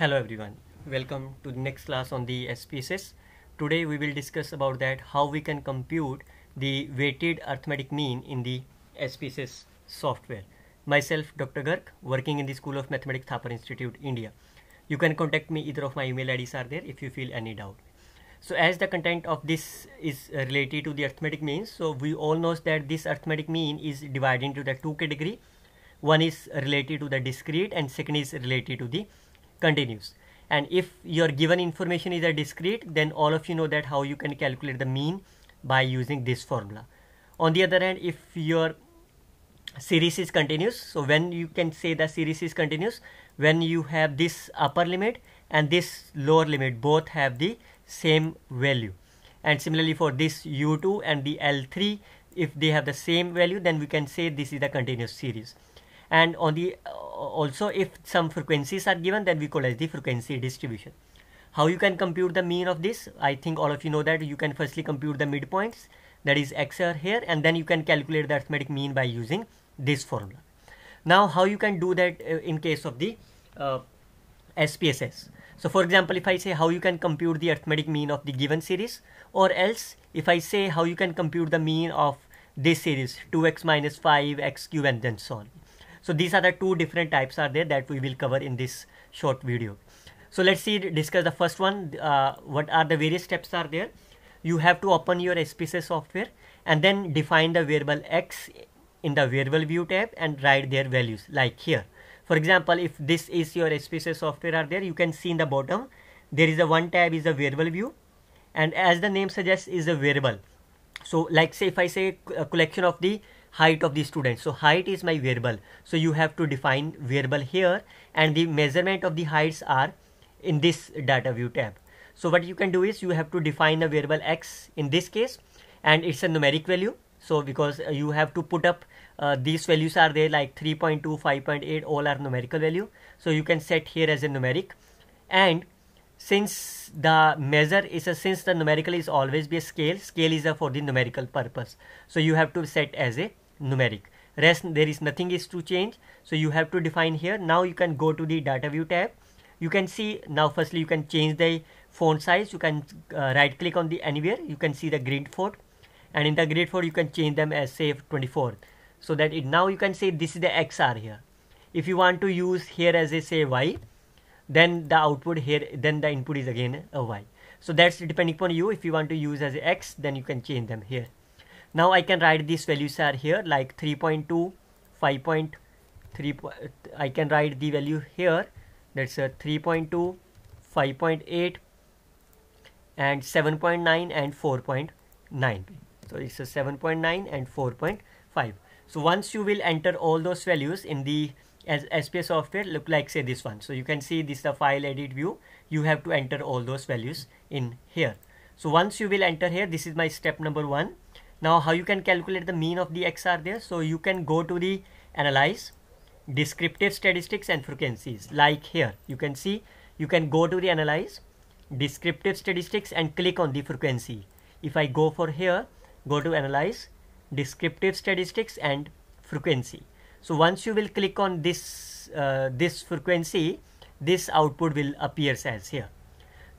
Hello everyone, welcome to the next class on the SPSS. Today we will discuss about that how we can compute the weighted arithmetic mean in the SPSS software. Myself Dr. Garg working in the School of Mathematics Thapar Institute India. You can contact me either of my email IDs are there if you feel any doubt. So as the content of this is related to the arithmetic means, so we all know that this arithmetic mean is divided into the two category. One is related to the discrete and second is related to the continues and if your given information is a discrete then all of you know that how you can calculate the mean by using this formula on the other hand if your series is continuous so when you can say the series is continuous when you have this upper limit and this lower limit both have the same value and similarly for this u2 and the l3 if they have the same value then we can say this is the continuous series and on the uh, also if some frequencies are given then we call as the frequency distribution how you can compute the mean of this i think all of you know that you can firstly compute the midpoints that is x are here and then you can calculate the arithmetic mean by using this formula now how you can do that uh, in case of the uh, SPSS so for example if I say how you can compute the arithmetic mean of the given series or else if I say how you can compute the mean of this series 2x minus 5 x cube and then so on so these are the two different types are there that we will cover in this short video. So let's see, discuss the first one. Uh, what are the various steps are there? You have to open your SPSS software and then define the variable x in the variable view tab and write their values like here. For example, if this is your SPSS software are there, you can see in the bottom, there is a one tab is a variable view and as the name suggests is a variable. So like say if I say a uh, collection of the height of the student so height is my variable so you have to define variable here and the measurement of the heights are in this data view tab so what you can do is you have to define a variable x in this case and it's a numeric value so because uh, you have to put up uh, these values are there like 3.2 5.8 all are numerical value so you can set here as a numeric and since the measure is a since the numerical is always be a scale scale is a for the numerical purpose so you have to set as a numeric rest there is nothing is to change so you have to define here now you can go to the data view tab you can see now firstly you can change the font size you can uh, right click on the anywhere you can see the grid font and in the grid font you can change them as say 24 so that it now you can say this is the xr here if you want to use here as a say y then the output here then the input is again a y so that's depending upon you if you want to use as x then you can change them here now I can write these values are here like 3.2 5.3 I can write the value here that's a 3.2 5.8 and 7.9 and 4.9 so it's a 7.9 and 4.5 so once you will enter all those values in the as SPA software look like say this one so you can see this the file edit view you have to enter all those values in here so once you will enter here this is my step number one now how you can calculate the mean of the X are there. So you can go to the analyze descriptive statistics and frequencies like here you can see you can go to the analyze descriptive statistics and click on the frequency. If I go for here go to analyze descriptive statistics and frequency. So once you will click on this uh, this frequency this output will appears as here.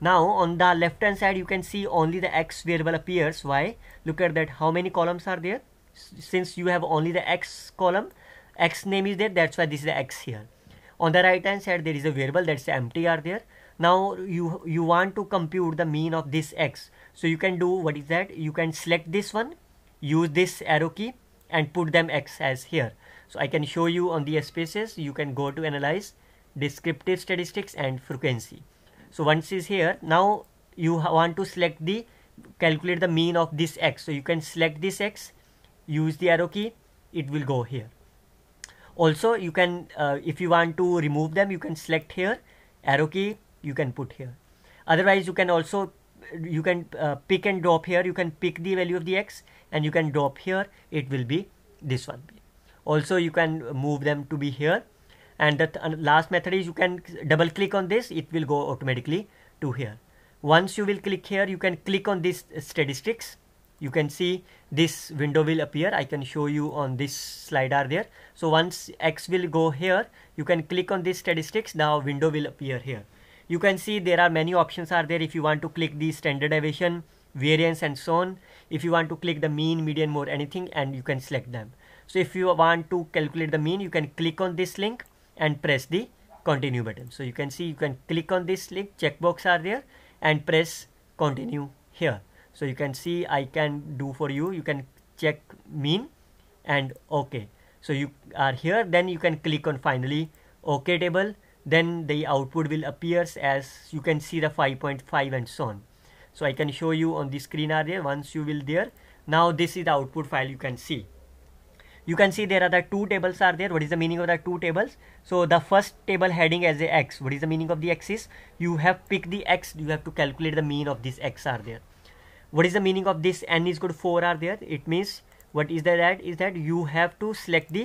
Now on the left hand side you can see only the x variable appears. Why? Look at that how many columns are there? Since you have only the x column, x name is there that's why this is the x here. On the right hand side there is a variable that's empty are there. Now you, you want to compute the mean of this x. So you can do what is that? You can select this one, use this arrow key and put them x as here. So I can show you on the spaces you can go to analyze descriptive statistics and frequency. So once is here, now you want to select the, calculate the mean of this x. So you can select this x, use the arrow key, it will go here. Also you can, uh, if you want to remove them, you can select here, arrow key, you can put here. Otherwise you can also, you can uh, pick and drop here, you can pick the value of the x and you can drop here, it will be this one. Also you can move them to be here and the th last method is you can double click on this it will go automatically to here once you will click here you can click on this uh, statistics you can see this window will appear I can show you on this slider there so once X will go here you can click on this statistics now window will appear here you can see there are many options are there if you want to click the standard deviation variance and so on if you want to click the mean median mode anything and you can select them so if you want to calculate the mean you can click on this link and press the continue button. So you can see you can click on this link checkbox are there and press continue here. So you can see I can do for you you can check mean and OK. So you are here then you can click on finally OK table then the output will appears as you can see the 5.5 and so on. So I can show you on the screen are there once you will there now this is the output file you can see you can see there are the two tables are there what is the meaning of the two tables so the first table heading as a x what is the meaning of the x is you have picked the x you have to calculate the mean of this x are there what is the meaning of this n is equal to 4 are there it means what is the that is that you have to select the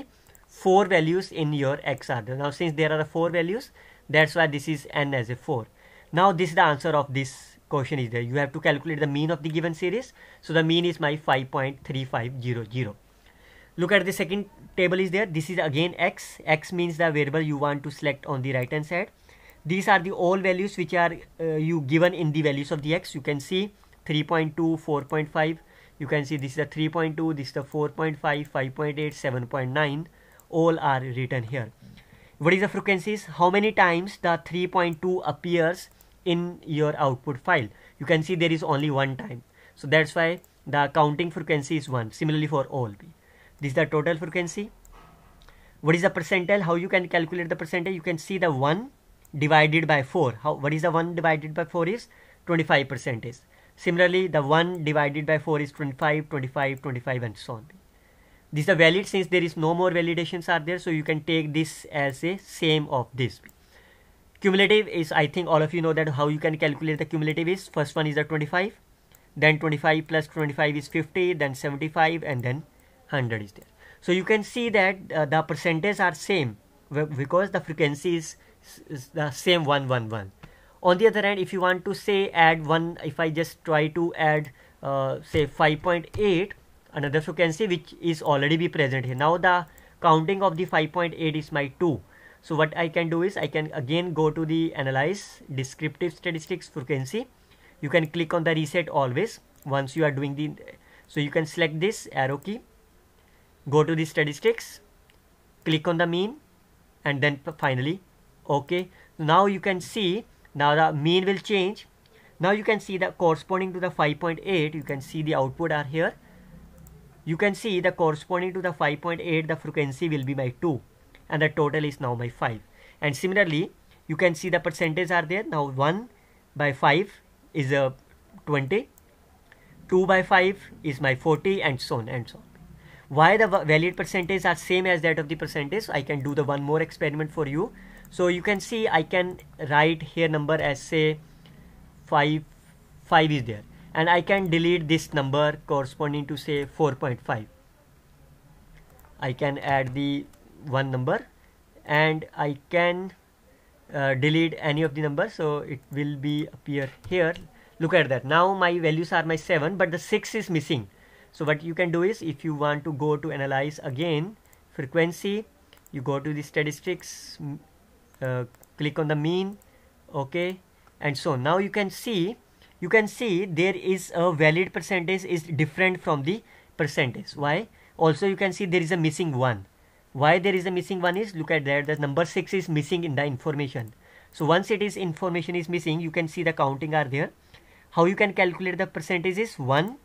four values in your x are there now since there are the four values that's why this is n as a 4 now this is the answer of this question is there you have to calculate the mean of the given series so the mean is my 5.3500 look at the second table is there this is again x x means the variable you want to select on the right hand side these are the all values which are uh, you given in the values of the x you can see 3.2 4.5 you can see this is the 3.2 this is the 4.5 5.8 7.9 all are written here what is the frequencies how many times the 3.2 appears in your output file you can see there is only one time so that's why the counting frequency is one similarly for all p this is the total frequency what is the percentile how you can calculate the percentile you can see the 1 divided by 4 how what is the 1 divided by 4 is 25 percent is similarly the 1 divided by 4 is 25 25 25 and so on these are valid since there is no more validations are there so you can take this as a same of this cumulative is i think all of you know that how you can calculate the cumulative is first one is the 25 then 25 plus 25 is 50 then 75 and then 100 is there. So you can see that uh, the percentages are same because the frequency is, is the same 111. On the other hand, if you want to say add one, if I just try to add uh, say 5.8, another frequency which is already be present here. Now the counting of the 5.8 is my 2. So what I can do is I can again go to the analyze descriptive statistics frequency. You can click on the reset always once you are doing the, so you can select this arrow key go to the statistics click on the mean and then finally okay now you can see now the mean will change now you can see the corresponding to the 5.8 you can see the output are here you can see the corresponding to the 5.8 the frequency will be my 2 and the total is now my 5 and similarly you can see the percentage are there now 1 by 5 is a uh, 20 2 by 5 is my 40 and so on and so on why the valid percentage are same as that of the percentage I can do the one more experiment for you so you can see I can write here number as say 5 5 is there and I can delete this number corresponding to say 4.5 I can add the one number and I can uh, delete any of the numbers so it will be appear here look at that now my values are my 7 but the 6 is missing so what you can do is if you want to go to analyze again frequency, you go to the statistics, uh, click on the mean, okay, and so now you can see, you can see there is a valid percentage is different from the percentage. Why? Also you can see there is a missing one. Why there is a missing one is look at there the number 6 is missing in the information. So once it is information is missing you can see the counting are there. How you can calculate the percentage is 1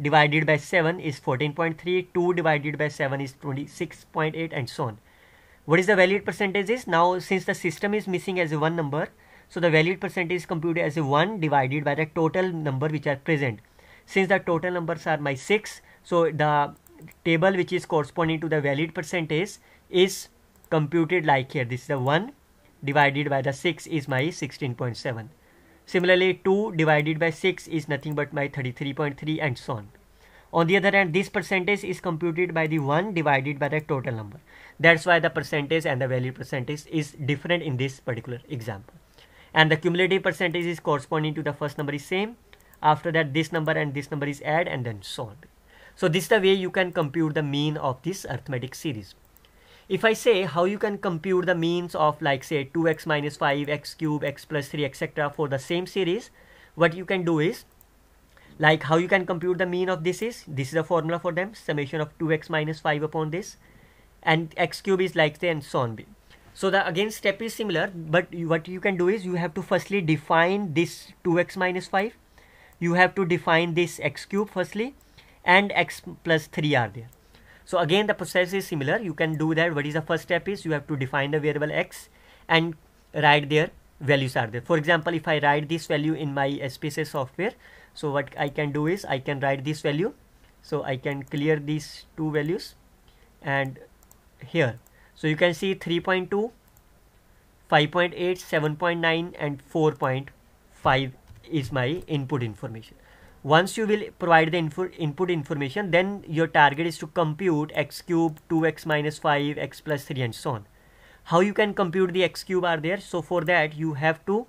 divided by 7 is 14.3 2 divided by 7 is 26.8 and so on what is the valid percentage is now since the system is missing as a one number so the valid percentage is computed as a 1 divided by the total number which are present since the total numbers are my 6 so the table which is corresponding to the valid percentage is computed like here this is the 1 divided by the 6 is my 16.7 Similarly, 2 divided by 6 is nothing but my 33.3 and so on. On the other hand, this percentage is computed by the 1 divided by the total number. That's why the percentage and the value percentage is different in this particular example. And the cumulative percentage is corresponding to the first number is same. After that, this number and this number is add and then so on. So this is the way you can compute the mean of this arithmetic series if I say how you can compute the means of like say 2x minus 5, x cube, x plus 3, etc. for the same series, what you can do is like how you can compute the mean of this is, this is a formula for them, summation of 2x minus 5 upon this and x cube is like say and so on. So the again step is similar, but what you can do is you have to firstly define this 2x minus 5. You have to define this x cube firstly and x plus 3 are there so again, the process is similar. You can do that. What is the first step is you have to define the variable x and write their values are there. For example, if I write this value in my SPSS software, so what I can do is I can write this value. So I can clear these two values and here. So you can see 3.2, 5.8, 7.9 and 4.5 is my input information once you will provide the info, input information then your target is to compute x cube 2x minus 5 x plus 3 and so on how you can compute the x cube are there so for that you have to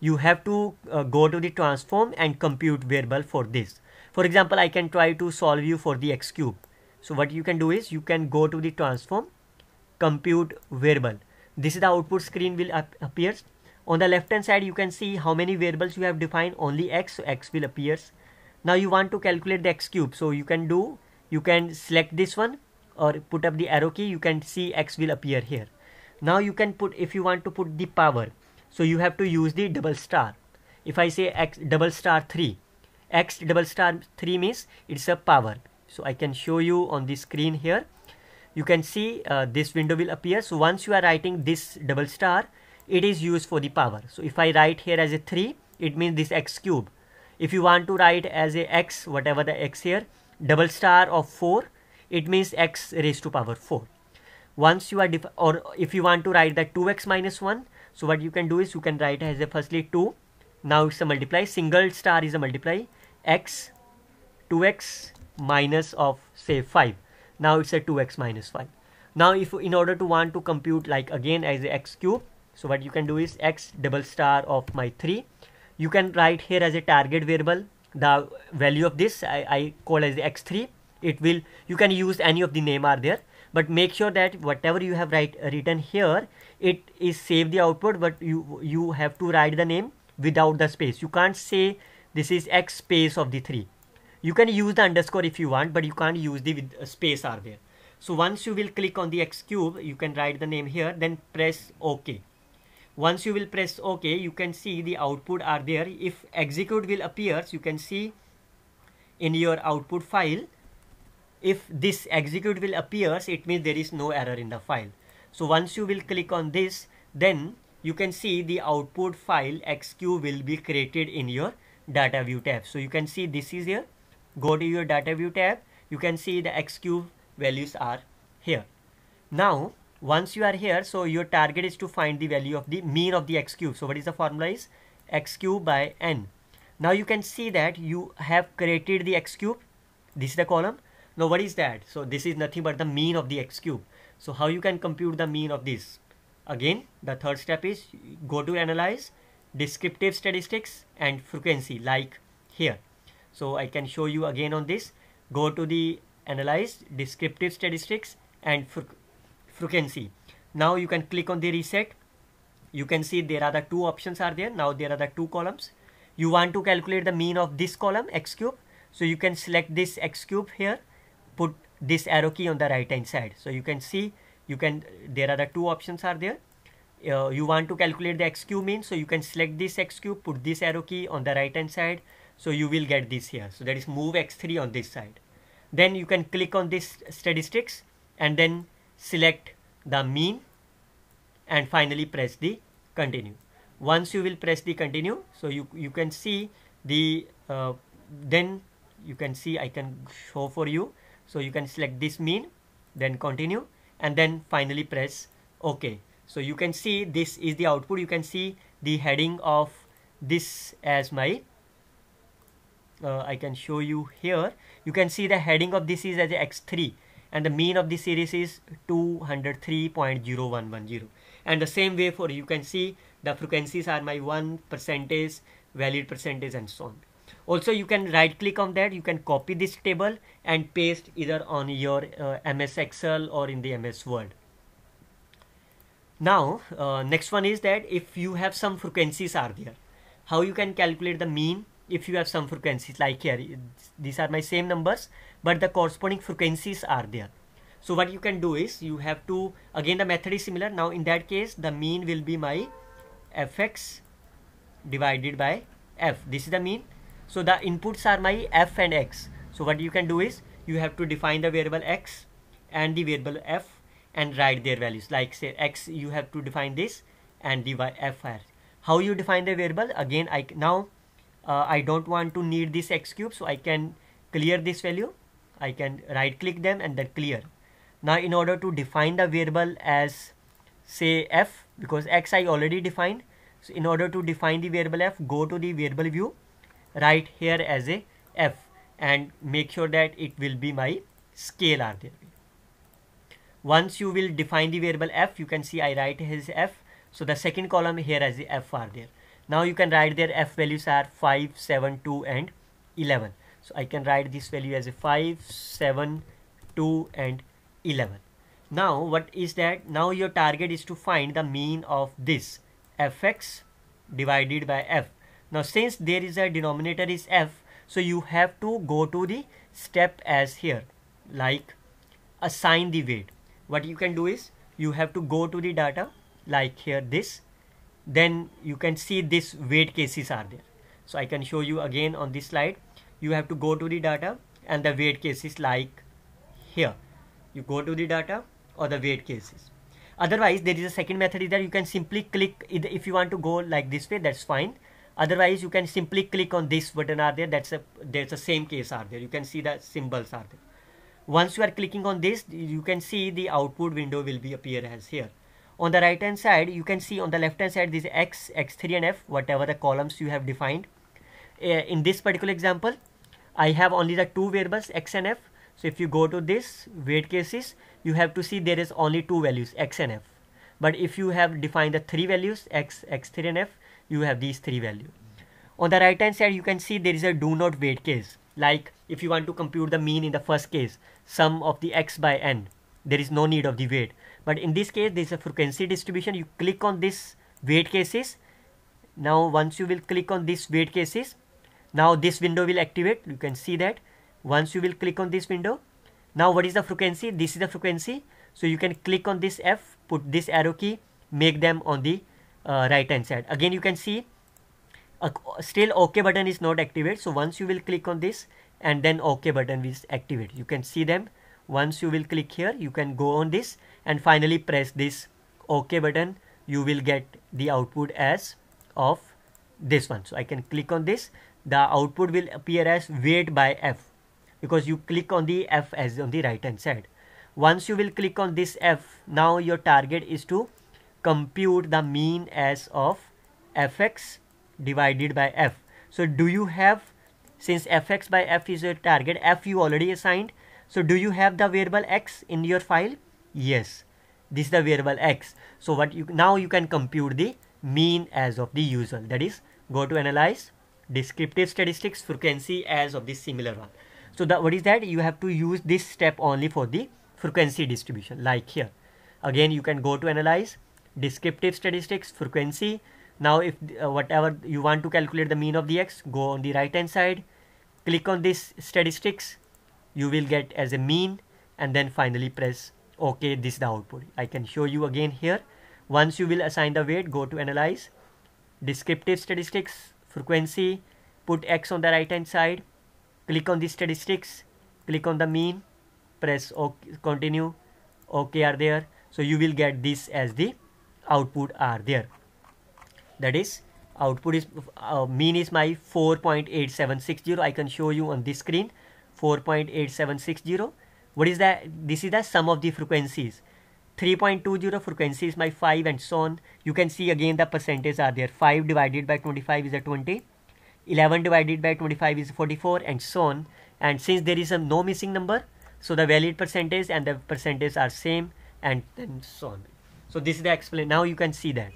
you have to uh, go to the transform and compute variable for this for example i can try to solve you for the x cube so what you can do is you can go to the transform compute variable this is the output screen will ap appears on the left hand side you can see how many variables you have defined only x so x will appears. Now you want to calculate the x cube so you can do you can select this one or put up the arrow key you can see x will appear here. Now you can put if you want to put the power so you have to use the double star. If I say x double star 3 x double star 3 means it's a power. So I can show you on the screen here you can see uh, this window will appear so once you are writing this double star it is used for the power. So if I write here as a 3, it means this x cube. If you want to write as a x, whatever the x here, double star of 4, it means x raised to power 4. Once you are, or if you want to write that 2x minus 1, so what you can do is you can write as a firstly 2, now it's a multiply, single star is a multiply, x, 2x minus of say 5. Now it's a 2x minus 5. Now if in order to want to compute like again as a x cube, so what you can do is x double star of my 3. You can write here as a target variable the value of this I, I call as the x3. It will you can use any of the name are there but make sure that whatever you have write written here it is save the output but you you have to write the name without the space. You can't say this is x space of the 3. You can use the underscore if you want but you can't use the with, uh, space are there. So once you will click on the x cube you can write the name here then press OK once you will press ok you can see the output are there if execute will appears you can see in your output file if this execute will appears it means there is no error in the file so once you will click on this then you can see the output file xq will be created in your data view tab so you can see this is here go to your data view tab you can see the xq values are here now once you are here so your target is to find the value of the mean of the x cube so what is the formula is x cube by n now you can see that you have created the x cube this is the column now what is that so this is nothing but the mean of the x cube so how you can compute the mean of this again the third step is go to analyze descriptive statistics and frequency like here so i can show you again on this go to the analyze descriptive statistics and frequency frequency now you can click on the reset you can see there are the two options are there now there are the two columns you want to calculate the mean of this column x cube so you can select this x cube here put this arrow key on the right hand side so you can see you can there are the two options are there uh, you want to calculate the x cube mean so you can select this x cube put this arrow key on the right hand side so you will get this here so that is move x3 on this side then you can click on this statistics and then select the mean and finally press the continue. Once you will press the continue, so you, you can see the, uh, then you can see I can show for you. So you can select this mean, then continue and then finally press OK. So you can see this is the output. You can see the heading of this as my uh, I can show you here. You can see the heading of this is as x3 and the mean of the series is 203.0110 and the same way for you can see the frequencies are my 1 percentage valid percentage and so on also you can right click on that you can copy this table and paste either on your uh, ms excel or in the ms word now uh, next one is that if you have some frequencies are there how you can calculate the mean if you have some frequencies like here these are my same numbers but the corresponding frequencies are there so what you can do is you have to again the method is similar now in that case the mean will be my fx divided by f this is the mean so the inputs are my f and x so what you can do is you have to define the variable x and the variable f and write their values like say x you have to define this and the y f how you define the variable again I now uh, I don't want to need this x cube so I can clear this value I can right click them and then clear now in order to define the variable as say f because x I already defined so in order to define the variable f go to the variable view write here as a f and make sure that it will be my scalar there once you will define the variable f you can see I write his f so the second column here as the f are there now you can write their f values are 5 7 2 and 11 so i can write this value as a 5 7 2 and 11 now what is that now your target is to find the mean of this fx divided by f now since there is a denominator is f so you have to go to the step as here like assign the weight what you can do is you have to go to the data like here this then you can see this weight cases are there. So I can show you again on this slide. You have to go to the data and the weight cases like here. You go to the data or the weight cases. Otherwise, there is a second method is that you can simply click if you want to go like this way, that's fine. Otherwise, you can simply click on this button are there. That's a there's the same case are there. You can see the symbols are there. Once you are clicking on this, you can see the output window will be appear as here on the right hand side you can see on the left hand side this x x3 and f whatever the columns you have defined uh, in this particular example i have only the two variables x and f so if you go to this weight cases you have to see there is only two values x and f but if you have defined the three values x x3 and f you have these three values on the right hand side you can see there is a do not weight case like if you want to compute the mean in the first case sum of the x by n there is no need of the weight but in this case this is a frequency distribution you click on this weight cases now once you will click on this weight cases now this window will activate you can see that once you will click on this window now what is the frequency this is the frequency so you can click on this f put this arrow key make them on the uh, right hand side again you can see uh, still ok button is not activated so once you will click on this and then ok button is activated you can see them once you will click here you can go on this and finally press this OK button you will get the output as of this one so I can click on this the output will appear as weight by F because you click on the F as on the right hand side once you will click on this F now your target is to compute the mean as of fx divided by F so do you have since fx by F is your target F you already assigned so do you have the variable x in your file yes this is the variable x so what you now you can compute the mean as of the usual that is go to analyze descriptive statistics frequency as of this similar one so the, what is that you have to use this step only for the frequency distribution like here again you can go to analyze descriptive statistics frequency now if uh, whatever you want to calculate the mean of the x go on the right hand side click on this statistics you will get as a mean and then finally press okay this is the output i can show you again here once you will assign the weight go to analyze descriptive statistics frequency put x on the right hand side click on the statistics click on the mean press OK, continue OK are there. So you will get this as the output are there. That is output is uh, mean is my 4.8760. I can show you on this screen 4.8760 what is that this is the sum of the frequencies 3.20 frequencies by 5 and so on you can see again the percentage are there 5 divided by 25 is a 20 11 divided by 25 is 44 and so on and since there is a no missing number so the valid percentage and the percentage are same and, then so on so this is the explain now you can see that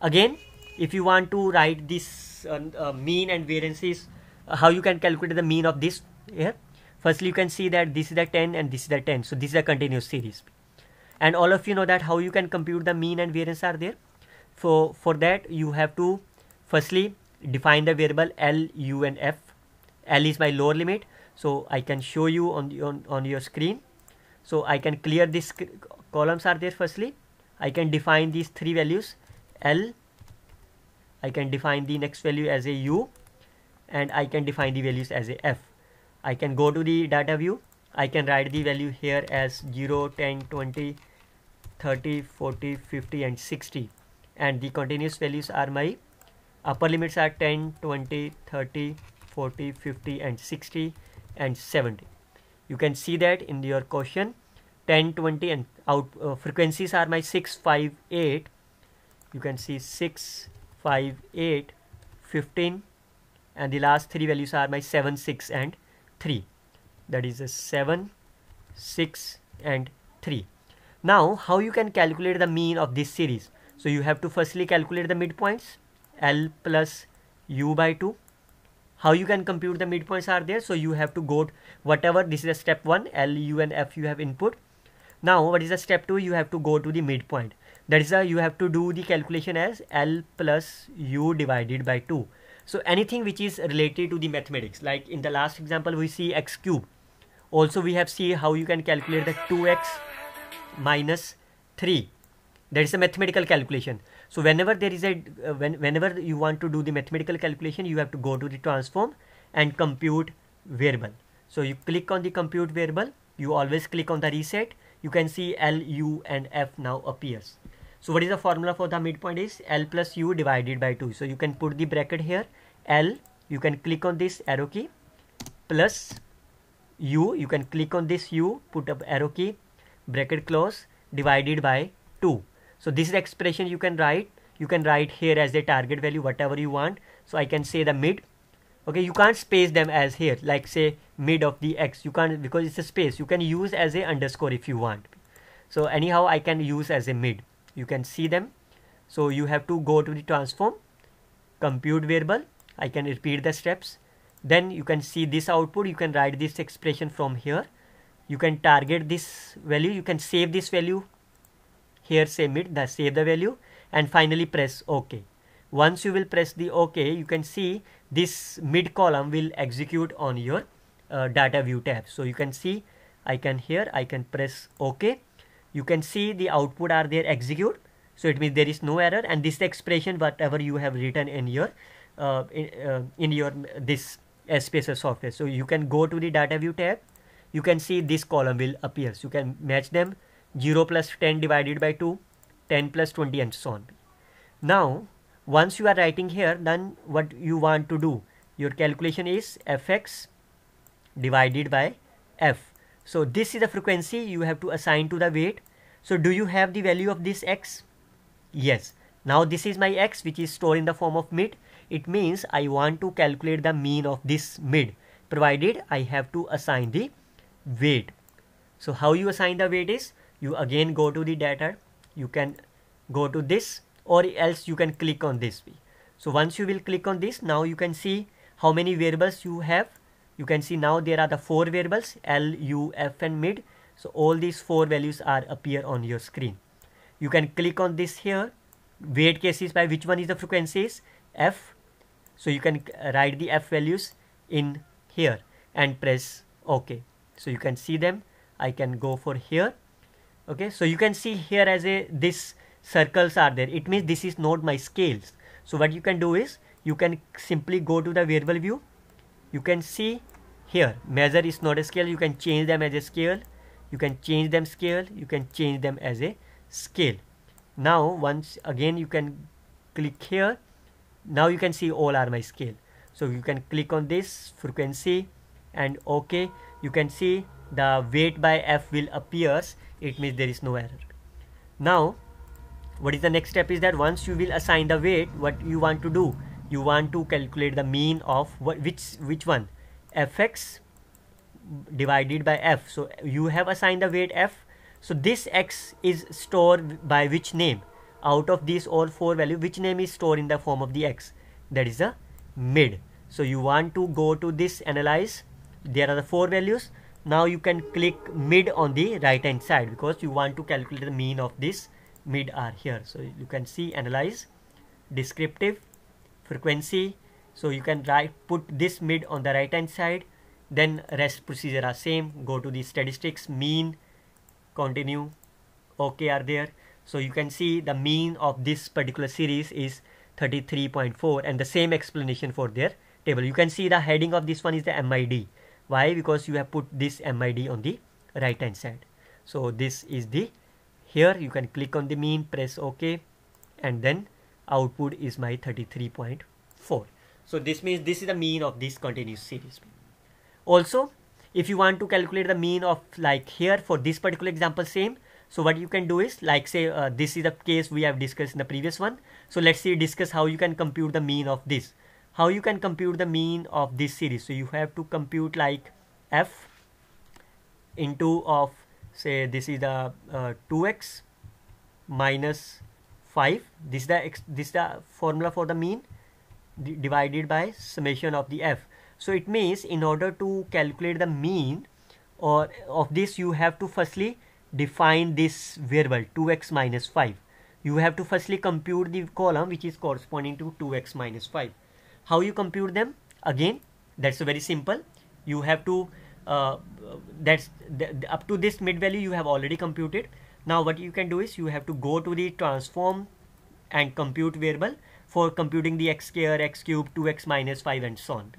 again if you want to write this uh, uh, mean and variances uh, how you can calculate the mean of this here firstly you can see that this is the 10 and this is the 10 so this is a continuous series and all of you know that how you can compute the mean and variance are there so for that you have to firstly define the variable L, U and F. L is my lower limit. So I can show you on, the, on, on your screen. So I can clear these columns are there firstly. I can define these three values L. I can define the next value as a U and I can define the values as a F. I can go to the data view I can write the value here as 0 10 20 30 40 50 and 60 and the continuous values are my upper limits are 10 20 30 40 50 and 60 and 70 you can see that in your question 10 20 and out uh, frequencies are my 6 5 8 you can see 6 5 8 15 and the last three values are my 7 6 and 3 that is a 7 6 and 3 now how you can calculate the mean of this series so you have to firstly calculate the midpoints L plus U by 2 how you can compute the midpoints are there so you have to go whatever this is a step 1 L U and F you have input now what is the step 2 you have to go to the midpoint that is a, uh, you have to do the calculation as L plus U divided by 2 so anything which is related to the mathematics like in the last example we see x cube also we have see how you can calculate the 2x minus 3 that is a mathematical calculation so whenever there is a uh, when, whenever you want to do the mathematical calculation you have to go to the transform and compute variable so you click on the compute variable you always click on the reset you can see l u and f now appears so what is the formula for the midpoint is L plus U divided by 2. So you can put the bracket here L, you can click on this arrow key plus U, you can click on this U, put up arrow key, bracket close, divided by 2. So this expression you can write, you can write here as a target value whatever you want. So I can say the mid okay you can't space them as here like say mid of the x you can't because it's a space you can use as a underscore if you want so anyhow i can use as a mid you can see them so you have to go to the transform compute variable I can repeat the steps then you can see this output you can write this expression from here you can target this value you can save this value here save it the save the value and finally press ok once you will press the ok you can see this mid column will execute on your uh, data view tab so you can see i can here i can press ok you can see the output are there execute so it means there is no error and this expression whatever you have written in your uh, in, uh, in your this SPSS software so you can go to the data view tab you can see this column will appear so you can match them 0 plus 10 divided by 2 10 plus 20 and so on now once you are writing here then what you want to do your calculation is fx divided by f so this is the frequency you have to assign to the weight. So do you have the value of this x? Yes. Now this is my x which is stored in the form of mid. It means I want to calculate the mean of this mid provided I have to assign the weight. So how you assign the weight is you again go to the data. You can go to this or else you can click on this. So once you will click on this now you can see how many variables you have you can see now there are the four variables L, U, F and mid. So all these four values are appear on your screen. You can click on this here, weight cases by which one is the frequencies F. So you can write the F values in here and press OK. So you can see them. I can go for here. Okay, so you can see here as a this circles are there. It means this is not my scales. So what you can do is you can simply go to the variable view you can see here measure is not a scale you can change them as a scale you can change them scale you can change them as a scale now once again you can click here now you can see all are my scale so you can click on this frequency and ok you can see the weight by f will appears it means there is no error now what is the next step is that once you will assign the weight what you want to do you want to calculate the mean of what, which which one fx divided by f so you have assigned the weight f so this x is stored by which name out of these all four value which name is stored in the form of the x that is the mid so you want to go to this analyze there are the four values now you can click mid on the right hand side because you want to calculate the mean of this mid are here so you can see analyze descriptive frequency so you can write put this mid on the right hand side then rest procedure are same go to the statistics mean continue okay are there so you can see the mean of this particular series is 33.4 and the same explanation for their table you can see the heading of this one is the mid why because you have put this mid on the right hand side so this is the here you can click on the mean press ok and then output is my 33.4 so this means this is the mean of this continuous series also if you want to calculate the mean of like here for this particular example same so what you can do is like say uh, this is the case we have discussed in the previous one so let's see discuss how you can compute the mean of this how you can compute the mean of this series so you have to compute like f into of say this is the uh, 2x minus 5 this is the this is the formula for the mean divided by summation of the f so it means in order to calculate the mean or of this you have to firstly define this variable 2x minus 5 you have to firstly compute the column which is corresponding to 2x minus 5 how you compute them again that's very simple you have to uh, that's th up to this mid value you have already computed now what you can do is you have to go to the transform and compute variable for computing the x square x cube 2x minus 5 and so on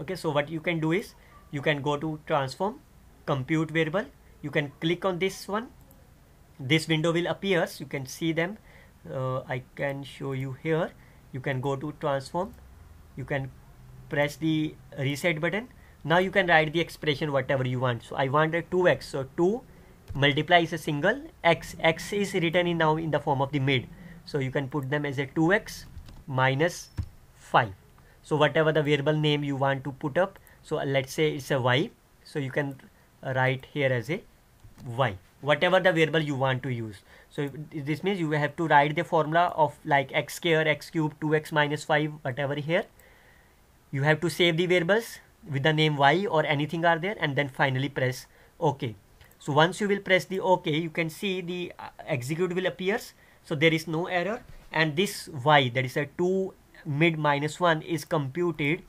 okay so what you can do is you can go to transform compute variable you can click on this one this window will appear. you can see them uh, I can show you here you can go to transform you can press the reset button now you can write the expression whatever you want so I want a 2x so 2 multiply is a single x x is written in now in the form of the mid so you can put them as a 2x minus 5 so whatever the variable name you want to put up so let's say it's a y so you can write here as a y whatever the variable you want to use so this means you have to write the formula of like x square x cube 2x minus 5 whatever here you have to save the variables with the name y or anything are there and then finally press ok so once you will press the ok you can see the uh, execute will appears so there is no error and this y that is a 2 mid minus 1 is computed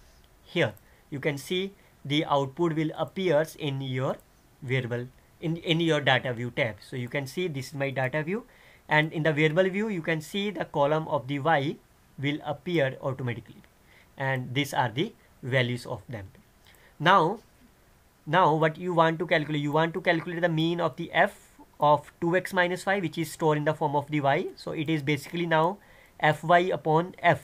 here you can see the output will appears in your variable in in your data view tab so you can see this is my data view and in the variable view you can see the column of the y will appear automatically and these are the values of them now now what you want to calculate you want to calculate the mean of the f of 2x minus 5 which is stored in the form of the y so it is basically now fy upon f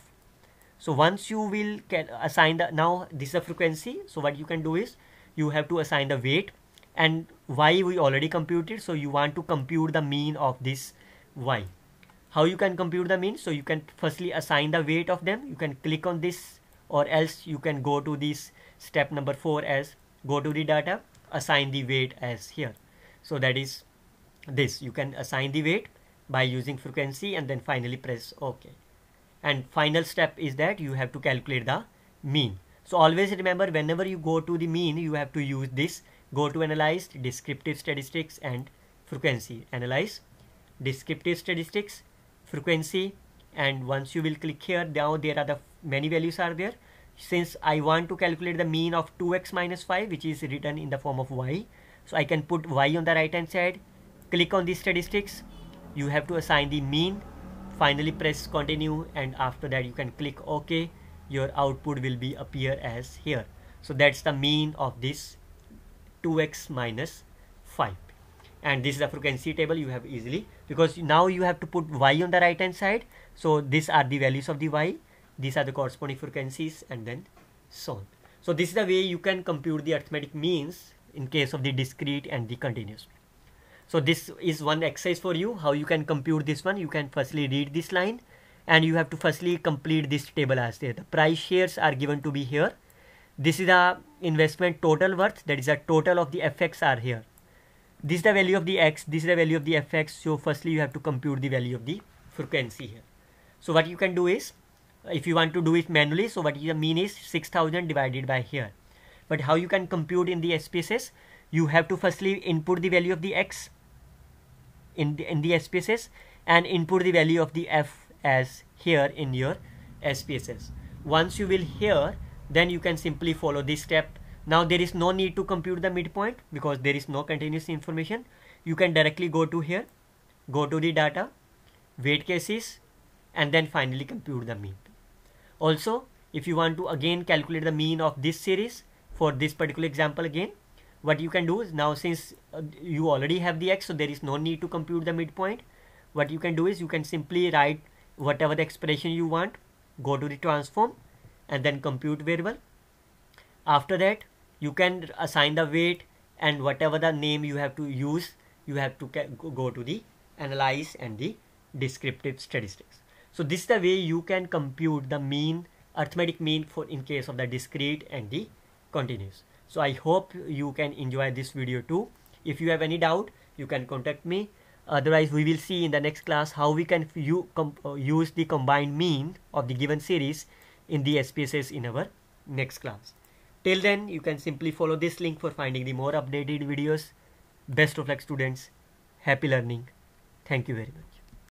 so once you will assign the now this is a frequency so what you can do is you have to assign the weight and y we already computed so you want to compute the mean of this y how you can compute the mean so you can firstly assign the weight of them you can click on this or else you can go to this step number 4 as go to the data assign the weight as here so that is this you can assign the weight by using frequency and then finally press ok and final step is that you have to calculate the mean so always remember whenever you go to the mean you have to use this go to analyze descriptive statistics and frequency analyze descriptive statistics frequency and once you will click here now there are the many values are there since I want to calculate the mean of 2x minus 5 which is written in the form of y so I can put y on the right hand side click on the statistics you have to assign the mean finally press continue and after that you can click OK your output will be appear as here so that's the mean of this 2x minus 5 and this is the frequency table you have easily because now you have to put y on the right hand side so these are the values of the y these are the corresponding frequencies and then so on. So this is the way you can compute the arithmetic means in case of the discrete and the continuous. So this is one exercise for you how you can compute this one. You can firstly read this line and you have to firstly complete this table as there. The price shares are given to be here. This is the investment total worth that is a total of the FX are here. This is the value of the X, this is the value of the FX. So firstly you have to compute the value of the frequency here. So what you can do is if you want to do it manually so what the mean is 6000 divided by here but how you can compute in the SPSS you have to firstly input the value of the x in the, in the SPSS and input the value of the f as here in your SPSS once you will here then you can simply follow this step now there is no need to compute the midpoint because there is no continuous information you can directly go to here go to the data weight cases and then finally compute the mean also, if you want to again calculate the mean of this series for this particular example again, what you can do is now since uh, you already have the x, so there is no need to compute the midpoint. What you can do is you can simply write whatever the expression you want, go to the transform and then compute variable. After that, you can assign the weight and whatever the name you have to use, you have to go to the analyze and the descriptive statistics. So this is the way you can compute the mean, arithmetic mean for in case of the discrete and the continuous. So I hope you can enjoy this video too. If you have any doubt, you can contact me. Otherwise, we will see in the next class how we can uh, use the combined mean of the given series in the SPSS in our next class. Till then, you can simply follow this link for finding the more updated videos. Best of luck students. Happy learning. Thank you very much.